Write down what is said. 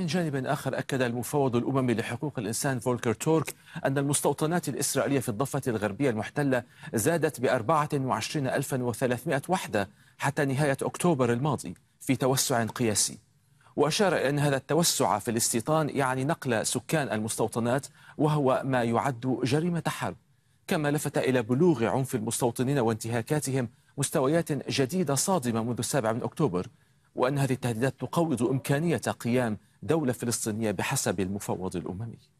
من جانب آخر أكد المفوض الأممي لحقوق الإنسان فولكر تورك أن المستوطنات الإسرائيلية في الضفة الغربية المحتلة زادت ب 24300 وحدة حتى نهاية أكتوبر الماضي في توسع قياسي وأشار إلى أن هذا التوسع في الاستيطان يعني نقل سكان المستوطنات وهو ما يعد جريمة حرب كما لفت إلى بلوغ عنف المستوطنين وانتهاكاتهم مستويات جديدة صادمة منذ السابع من أكتوبر وأن هذه التهديدات تقوض إمكانية قيام دولة فلسطينية بحسب المفوض الأممي